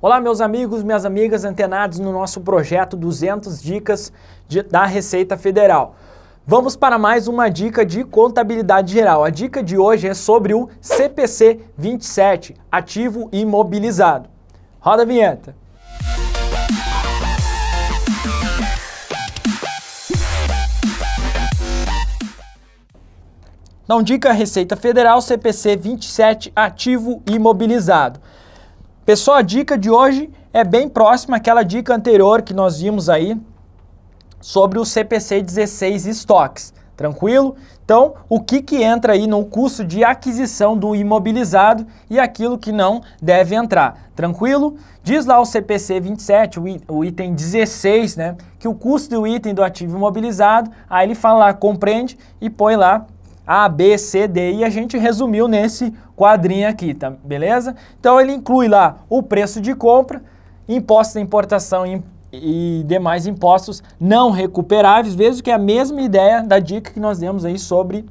Olá, meus amigos, minhas amigas antenados no nosso projeto 200 Dicas de, da Receita Federal. Vamos para mais uma dica de contabilidade geral. A dica de hoje é sobre o CPC 27, ativo imobilizado. Roda a vinheta. Então dica Receita Federal CPC 27 ativo imobilizado. Pessoal, a dica de hoje é bem próxima àquela dica anterior que nós vimos aí sobre o CPC 16 estoques, tranquilo? Então, o que, que entra aí no custo de aquisição do imobilizado e aquilo que não deve entrar, tranquilo? Diz lá o CPC 27, o item 16, né, que o custo do item do ativo imobilizado, aí ele fala lá, compreende e põe lá a, B, C, D e a gente resumiu nesse quadrinho aqui, tá? beleza? Então ele inclui lá o preço de compra, impostos de importação e, e demais impostos não recuperáveis, veja que é a mesma ideia da dica que nós demos aí sobre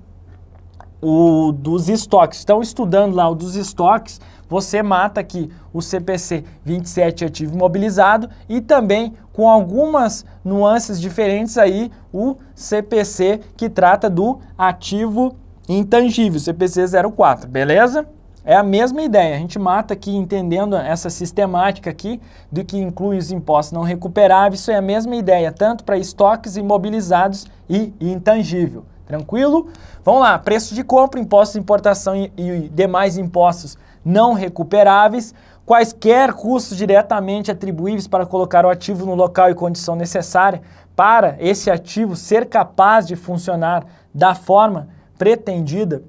o dos estoques. Estão estudando lá o dos estoques, você mata aqui o CPC 27 ativo imobilizado e também com algumas nuances diferentes aí o CPC que trata do ativo intangível, CPC 04, beleza? É a mesma ideia, a gente mata aqui entendendo essa sistemática aqui do que inclui os impostos não recuperáveis, isso é a mesma ideia, tanto para estoques imobilizados e intangível. Tranquilo? Vamos lá, preço de compra, impostos de importação e, e demais impostos não recuperáveis, quaisquer custos diretamente atribuíveis para colocar o ativo no local e condição necessária para esse ativo ser capaz de funcionar da forma pretendida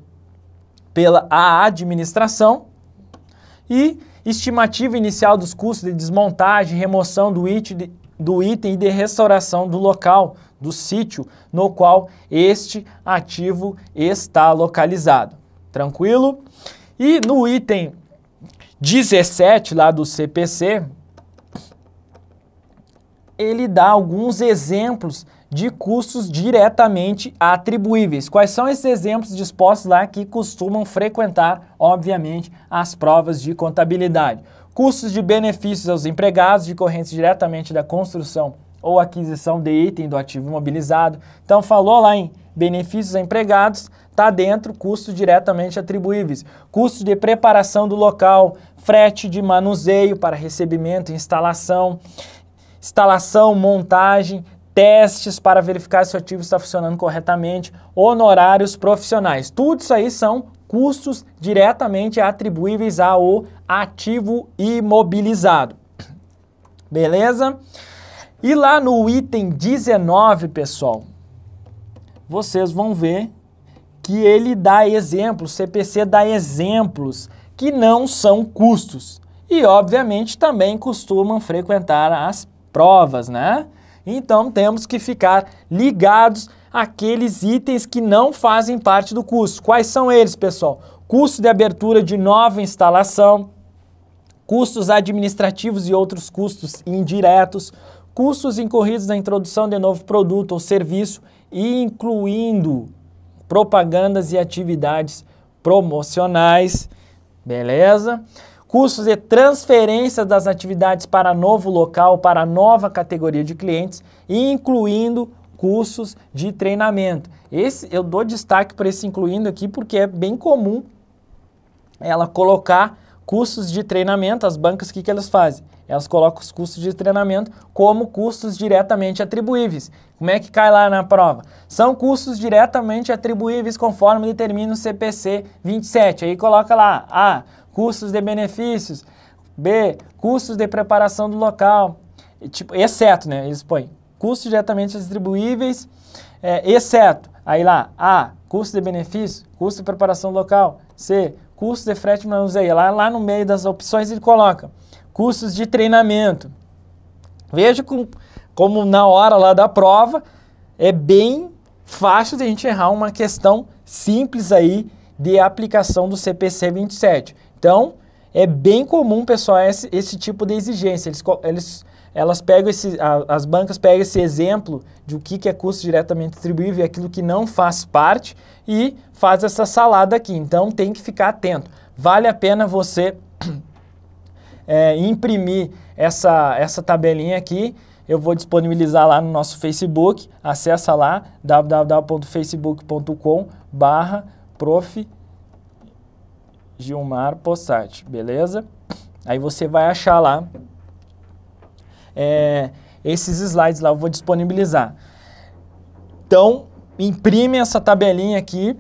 pela a administração e estimativa inicial dos custos de desmontagem, remoção do IT do item de restauração do local, do sítio no qual este ativo está localizado. Tranquilo? E no item 17 lá do CPC, ele dá alguns exemplos de custos diretamente atribuíveis. Quais são esses exemplos dispostos lá que costumam frequentar, obviamente, as provas de contabilidade? Custos de benefícios aos empregados decorrentes diretamente da construção ou aquisição de item do ativo imobilizado. Então, falou lá em benefícios a empregados, está dentro custos diretamente atribuíveis. Custos de preparação do local, frete de manuseio para recebimento, instalação, instalação, montagem, testes para verificar se o ativo está funcionando corretamente, honorários profissionais. Tudo isso aí são custos diretamente atribuíveis ao ativo imobilizado. Beleza? E lá no item 19, pessoal, vocês vão ver que ele dá exemplos, CPC dá exemplos que não são custos. E, obviamente, também costumam frequentar as provas, né? Então temos que ficar ligados àqueles itens que não fazem parte do custo. Quais são eles, pessoal? Custo de abertura de nova instalação, custos administrativos e outros custos indiretos, custos incorridos na introdução de novo produto ou serviço, incluindo propagandas e atividades promocionais, beleza? custos de transferência das atividades para novo local, para nova categoria de clientes, incluindo cursos de treinamento. Esse eu dou destaque para esse incluindo aqui porque é bem comum ela colocar custos de treinamento, as bancas o que, que elas fazem? Elas colocam os custos de treinamento como custos diretamente atribuíveis. Como é que cai lá na prova? São custos diretamente atribuíveis conforme determina o CPC 27. Aí coloca lá, ah, custos de benefícios. B, custos de preparação do local, tipo, exceto, né? Eles põem custos diretamente distribuíveis, é, exceto. Aí lá, A, custo de benefícios custo de preparação do local. C, custo de frete manuseio. Lá, lá no meio das opções ele coloca custos de treinamento. Veja com, como na hora lá da prova é bem fácil de a gente errar uma questão simples aí de aplicação do CPC 27. Então, é bem comum, pessoal, esse, esse tipo de exigência. Eles, eles, elas pegam esse, a, as bancas pegam esse exemplo de o que, que é custo diretamente distribuível e aquilo que não faz parte e faz essa salada aqui. Então, tem que ficar atento. Vale a pena você é, imprimir essa, essa tabelinha aqui eu vou disponibilizar lá no nosso Facebook. Acessa lá www.facebook.com profe prof. Gilmar Possati, beleza? Aí você vai achar lá é, esses slides lá, eu vou disponibilizar. Então, imprime essa tabelinha aqui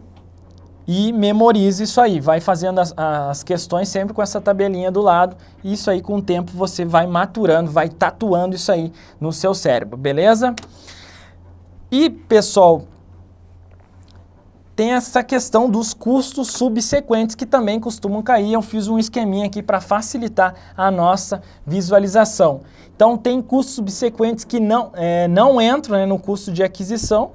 e memorize isso aí. Vai fazendo as, as, questões sempre com essa tabelinha do lado. Isso aí, com o tempo, você vai maturando, vai tatuando isso aí no seu cérebro, beleza? E, pessoal, tem essa questão dos custos subsequentes que também costumam cair. Eu fiz um esqueminha aqui para facilitar a nossa visualização. Então, tem custos subsequentes que não, é, não entram né, no custo de aquisição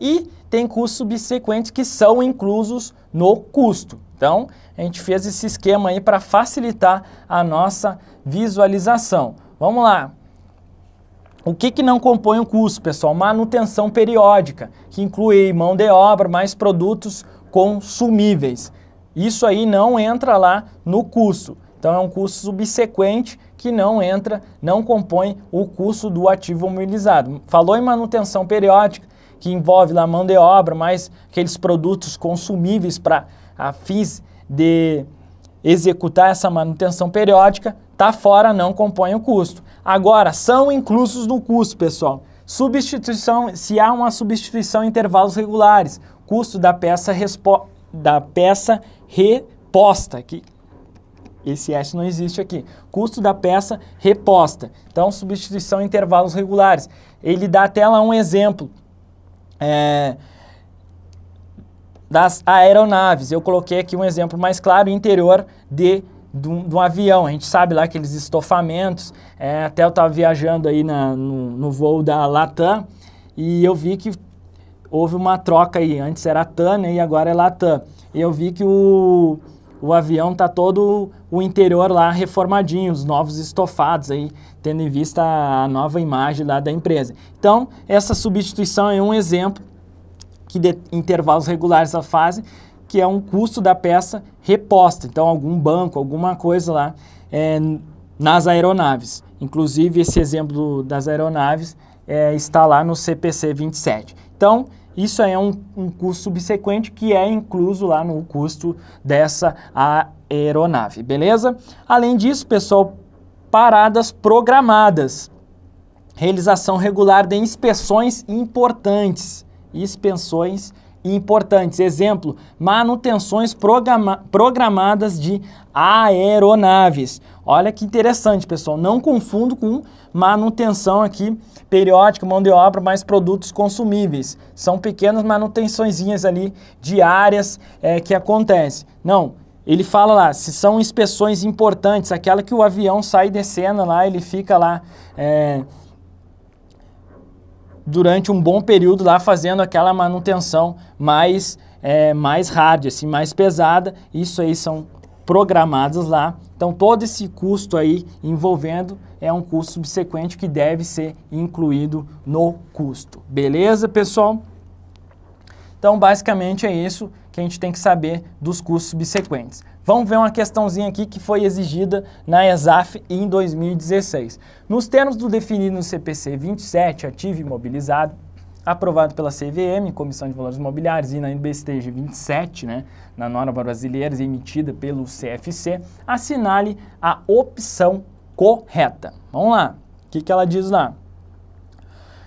e tem custos subsequentes que são inclusos no custo. Então, a gente fez esse esquema aí para facilitar a nossa visualização. Vamos lá. O que, que não compõe o custo, pessoal? Manutenção periódica, que inclui mão de obra, mais produtos consumíveis. Isso aí não entra lá no custo. Então é um custo subsequente que não entra, não compõe o custo do ativo mobilizado. Falou em manutenção periódica, que envolve lá mão de obra, mais aqueles produtos consumíveis para a FIS de executar essa manutenção periódica, Tá fora não compõe o custo. Agora, são inclusos no custo, pessoal. Substituição, se há uma substituição em intervalos regulares, custo da peça, respo, da peça reposta, que esse S não existe aqui. Custo da peça reposta. Então, substituição em intervalos regulares. Ele dá até lá um exemplo. É, das aeronaves. Eu coloquei aqui um exemplo mais claro, interior de de um, de um, avião. A gente sabe lá aqueles estofamentos. É, até eu estava viajando aí na, no, no, voo da Latam e eu vi que houve uma troca aí. Antes era TAN né, e agora é Latam. E eu vi que o, o avião está todo o interior lá reformadinho, os novos estofados aí, tendo em vista a nova imagem lá da empresa. Então, essa substituição é um exemplo que de intervalos regulares da fase que é um custo da peça reposta. Então, algum banco, alguma coisa lá é, nas aeronaves. Inclusive, esse exemplo do, das aeronaves é, está lá no CPC 27. Então, isso é um, um custo subsequente que é incluso lá no custo dessa aeronave, beleza? Além disso, pessoal, paradas programadas. Realização regular de inspeções importantes. Inspeções importantes importantes. Exemplo, manutenções programa programadas de aeronaves. Olha que interessante, pessoal. Não confundo com manutenção aqui periódica, mão de obra, mais produtos consumíveis. São pequenas manutençõezinhas ali diárias é, que acontecem. Não, ele fala lá, se são inspeções importantes, aquela que o avião sai descendo lá, ele fica lá... É, durante um bom período lá fazendo aquela manutenção mais, é, mais hard, assim, mais pesada. Isso aí são programados lá. Então todo esse custo aí envolvendo é um custo subsequente que deve ser incluído no custo. Beleza, pessoal? Então, basicamente é isso que a gente tem que saber dos cursos subsequentes. Vamos ver uma questãozinha aqui que foi exigida na ESAF em 2016. Nos termos do definido no CPC 27, ativo imobilizado, aprovado pela CVM, Comissão de Valores Imobiliários, e na NBSTG 27, né, na norma brasileira emitida pelo CFC, assinale a opção correta. Vamos lá. O que, que ela diz lá?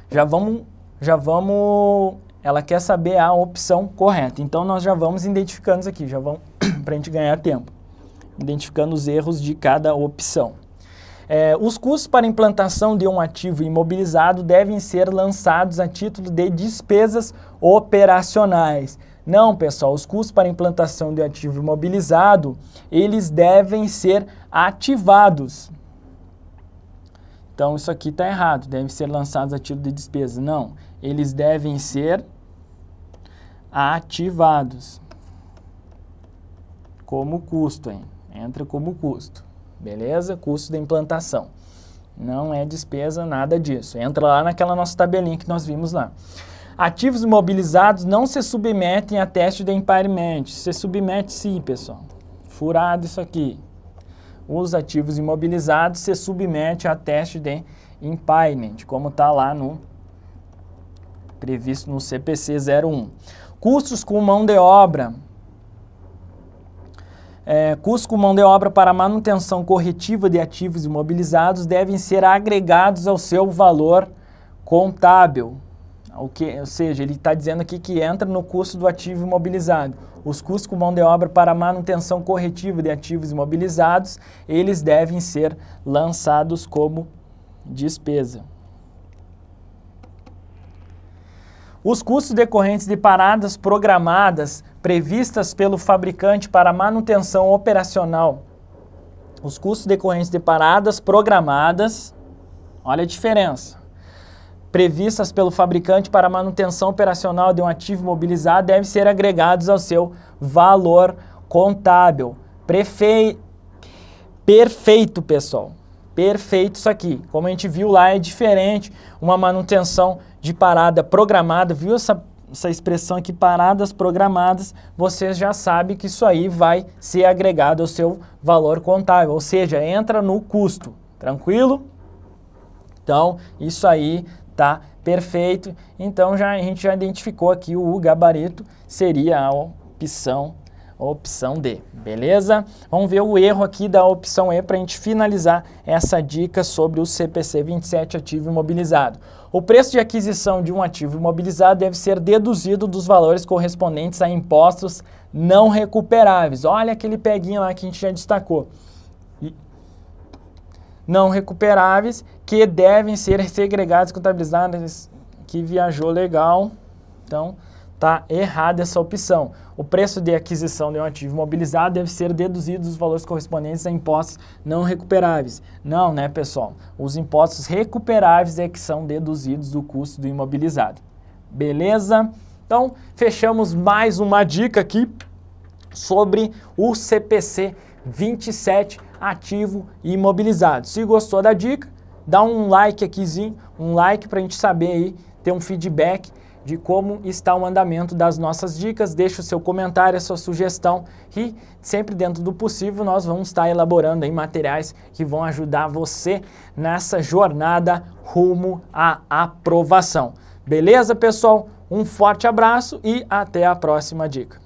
Já vamos, já vamos ela quer saber a opção correta. Então nós já vamos identificando isso aqui, já vamos para a gente ganhar tempo, identificando os erros de cada opção. É, os custos para implantação de um ativo imobilizado devem ser lançados a título de despesas operacionais. Não, pessoal, os custos para implantação de um ativo imobilizado, eles devem ser ativados. Então, isso aqui está errado, devem ser lançados a título de despesa. Não, eles devem ser ativados como custo, hein? entra como custo, beleza? Custo da implantação. Não é despesa, nada disso. Entra lá naquela nossa tabelinha que nós vimos lá. Ativos imobilizados não se submetem a teste de impairment. Se submete sim, pessoal. Furado isso aqui. Os ativos imobilizados se submete a teste de impairment, como está lá no previsto no CPC 01 custos com mão de obra, é, custos com mão de obra para manutenção corretiva de ativos imobilizados devem ser agregados ao seu valor contábil. O que, ou seja, ele está dizendo aqui que entra no custo do ativo imobilizado. Os custos com mão de obra para manutenção corretiva de ativos imobilizados, eles devem ser lançados como despesa. Os custos decorrentes de paradas programadas previstas pelo fabricante para manutenção operacional. Os custos decorrentes de paradas programadas, olha a diferença. Previstas pelo fabricante para manutenção operacional de um ativo imobilizado devem ser agregados ao seu valor contábil. Perfeito, pessoal. Perfeito isso aqui. Como a gente viu lá, é diferente uma manutenção de parada programada, viu essa, essa expressão aqui, paradas programadas, vocês já sabem que isso aí vai ser agregado ao seu valor contábil, ou seja, entra no custo, tranquilo? Então, isso aí tá perfeito. Então, já, a gente já identificou aqui o gabarito, seria a opção opção D, beleza? Vamos ver o erro aqui da opção E para a gente finalizar essa dica sobre o CPC 27 ativo imobilizado. O preço de aquisição de um ativo imobilizado deve ser deduzido dos valores correspondentes a impostos não recuperáveis. Olha aquele peguinho lá que a gente já destacou. Não recuperáveis que devem ser segregados e contabilizados que viajou legal. Então, Tá errada essa opção. O preço de aquisição de um ativo imobilizado deve ser deduzido dos valores correspondentes a impostos não recuperáveis. Não, né, pessoal? Os impostos recuperáveis é que são deduzidos do custo do imobilizado. Beleza? Então, fechamos mais uma dica aqui sobre o CPC 27 ativo imobilizado. Se gostou da dica, dá um like aqui, um like para a gente saber aí, ter um feedback de como está o andamento das nossas dicas. Deixe o seu comentário, a sua sugestão e sempre dentro do possível nós vamos estar elaborando aí materiais que vão ajudar você nessa jornada rumo à aprovação. Beleza, pessoal? Um forte abraço e até a próxima dica.